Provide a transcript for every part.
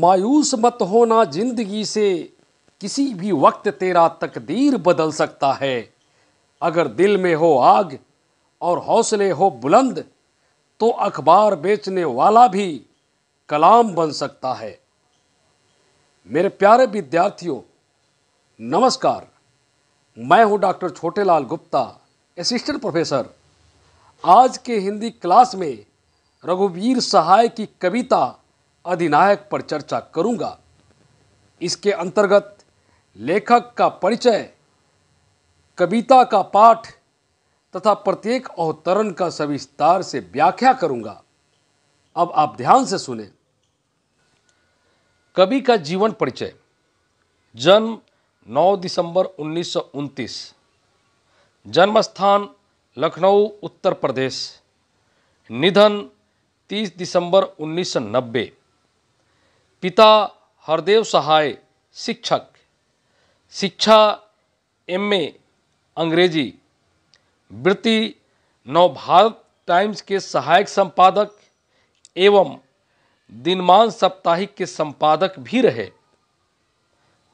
मायूस मत होना जिंदगी से किसी भी वक्त तेरा तकदीर बदल सकता है अगर दिल में हो आग और हौसले हो बुलंद तो अखबार बेचने वाला भी कलाम बन सकता है मेरे प्यारे विद्यार्थियों नमस्कार मैं हूं doctor Chhotelal Gupta assistant professor आज के हिंदी क्लास में रघुवीर सहाय की कविता अधिनायक पर चर्चा करूंगा इसके अंतर्गत लेखक का परिचय कविता का पाठ तथा प्रत्येक अवतरण का सविस्तार से व्याख्या करूंगा अब आप ध्यान से सुने कवि का जीवन परिचय जन्म 9 दिसंबर उन्नीस जन्मस्थान लखनऊ उत्तर प्रदेश निधन 30 दिसंबर उन्नीस पिता हरदेव सहाय शिक्षक शिक्षा एम ए अंग्रेजी वृत्ति नवभारत टाइम्स के सहायक संपादक एवं दिनमान साप्ताहिक के संपादक भी रहे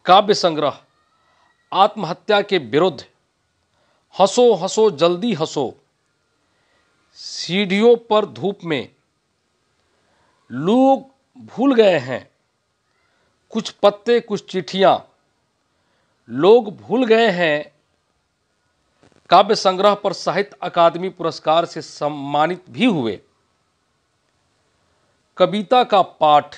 काव्य संग्रह आत्महत्या के विरुद्ध हंसो हंसो जल्दी हंसो सीढ़ियों पर धूप में लोग भूल गए हैं कुछ पत्ते कुछ चिट्ठियाँ लोग भूल गए हैं काव्य संग्रह पर साहित्य अकादमी पुरस्कार से सम्मानित भी हुए कविता का पाठ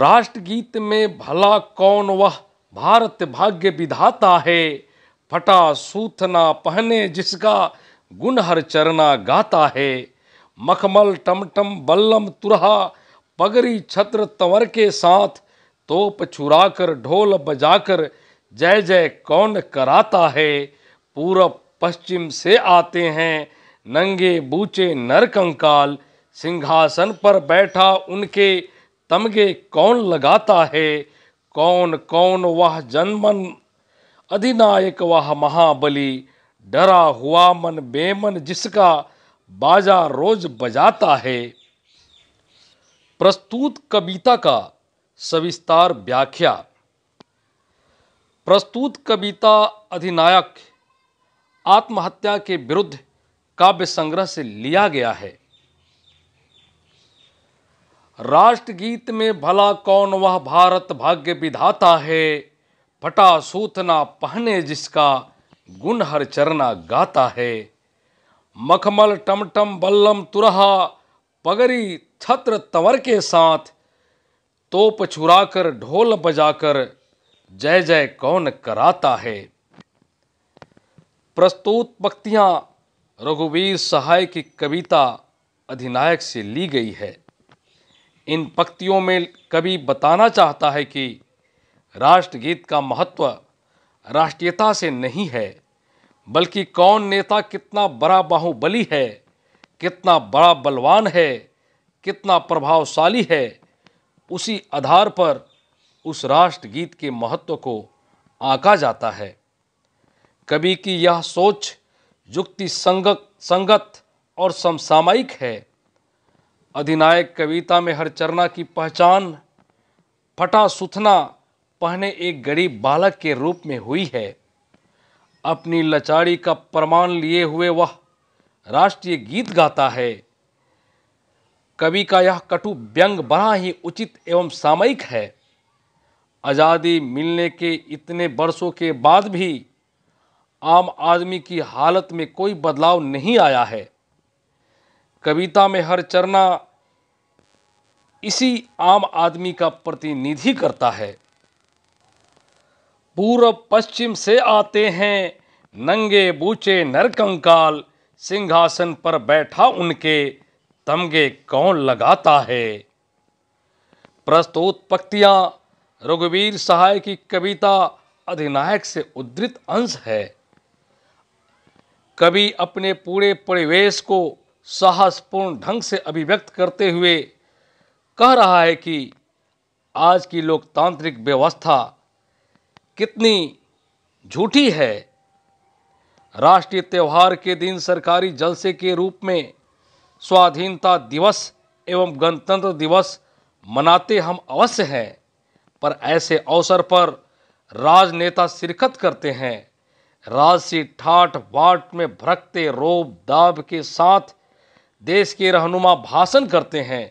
राष्ट्रगीत में भला कौन वह भारत भाग्य विधाता है फटा सूथना पहने जिसका गुण हर चरना गाता है मखमल टमटम बल्लम तुरहा पगरी छत्र तंवर के साथ तोप छुराकर ढोल बजाकर जय जय कौन कराता है पूरब पश्चिम से आते हैं नंगे बूचे नर कंकाल सिंहासन पर बैठा उनके तमगे कौन लगाता है कौन कौन वह जनमन अधिनायक वह महाबली डरा हुआ मन बेमन जिसका बाजा रोज बजाता है प्रस्तुत कविता का सविस्तार व्याख्या प्रस्तुत कविता अधिनायक आत्महत्या के विरुद्ध काव्य संग्रह से लिया गया है राष्ट्रगीत में भला कौन वह भारत भाग्य विधाता है फटा सूतना पहने जिसका गुण हर चरना गाता है मखमल टमटम बल्लम तुरहा पगरी छत्र तवर के साथ तोप छुराकर ढोल बजाकर जय जय कौन कराता है प्रस्तुत पक्तियां रघुवीर सहाय की कविता अधिनायक से ली गई है इन पक्तियों में कवि बताना चाहता है कि राष्ट्रगीत का महत्व राष्ट्रीयता से नहीं है बल्कि कौन नेता कितना बड़ा बाहुबली है कितना बड़ा बलवान है कितना प्रभावशाली है उसी आधार पर उस राष्ट्रगीत के महत्व को आंका जाता है कवि की यह सोच युक्ति संगत संगत और समसामयिक है अधिनायक कविता में हर चरना की पहचान फटा सुथना पहने एक गरीब बालक के रूप में हुई है अपनी लचाड़ी का प्रमाण लिए हुए वह राष्ट्रीय गीत गाता है कवि का यह कटु व्यंग बड़ा ही उचित एवं सामयिक है आज़ादी मिलने के इतने वर्षों के बाद भी आम आदमी की हालत में कोई बदलाव नहीं आया है कविता में हर चरना इसी आम आदमी का प्रतिनिधि करता है पूर्व पश्चिम से आते हैं नंगे बूचे नरकंकाल सिंहासन पर बैठा उनके तमगे कौन लगाता है प्रस्तुत पक्तियां रघुवीर सहाय की कविता अधिनायक से उद्धृत अंश है कवि अपने पूरे परिवेश को साहसपूर्ण ढंग से अभिव्यक्त करते हुए कह रहा है कि आज की लोकतांत्रिक व्यवस्था कितनी झूठी है राष्ट्रीय त्यौहार के दिन सरकारी जलसे के रूप में स्वाधीनता दिवस एवं गणतंत्र दिवस मनाते हम अवश्य हैं पर ऐसे अवसर पर राजनेता शिरकत करते हैं राजसी ठाट वाट में भड़कते रोब दाब के साथ देश के रहनुमा भाषण करते हैं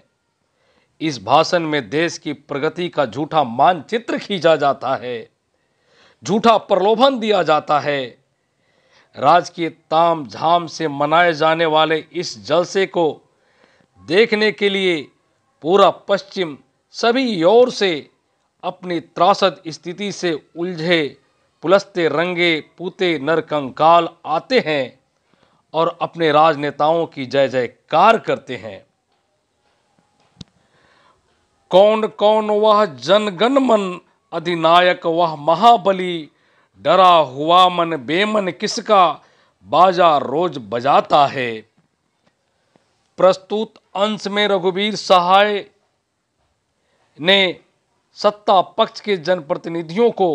इस भाषण में देश की प्रगति का झूठा मानचित्र खींचा जाता है झूठा प्रलोभन दिया जाता है राजकीय ताम झाम से मनाए जाने वाले इस जलसे को देखने के लिए पूरा पश्चिम सभी ओर से अपनी त्रासद स्थिति से उलझे पुलस्ते रंगे पूते नरकंकाल आते हैं और अपने राजनेताओं की जय जयकार करते हैं कौन कौन वह जनगणमन अधिनायक वह महाबली डरा हुआ मन बेमन किसका बाजा रोज बजाता है प्रस्तुत अंश में रघुवीर सहाय ने सत्ता पक्ष के जनप्रतिनिधियों को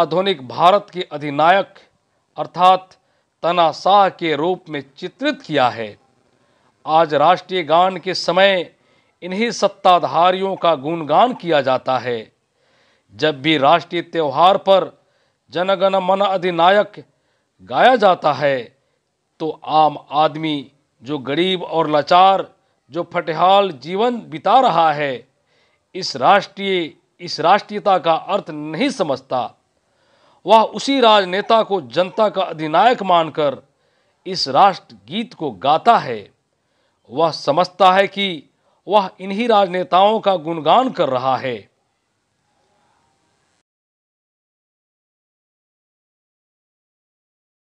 आधुनिक भारत के अधिनायक अर्थात तनाशाह के रूप में चित्रित किया है आज राष्ट्रीय गान के समय इन्हीं सत्ताधारियों का गुणगान किया जाता है जब भी राष्ट्रीय त्यौहार पर जनगण मन अधिनायक गाया जाता है तो आम आदमी जो गरीब और लाचार जो फटेहाल जीवन बिता रहा है इस राष्ट्रीय इस राष्ट्रीयता का अर्थ नहीं समझता वह उसी राजनेता को जनता का अधिनायक मानकर इस राष्ट्र गीत को गाता है वह समझता है कि वह इन्हीं राजनेताओं का गुणगान कर रहा है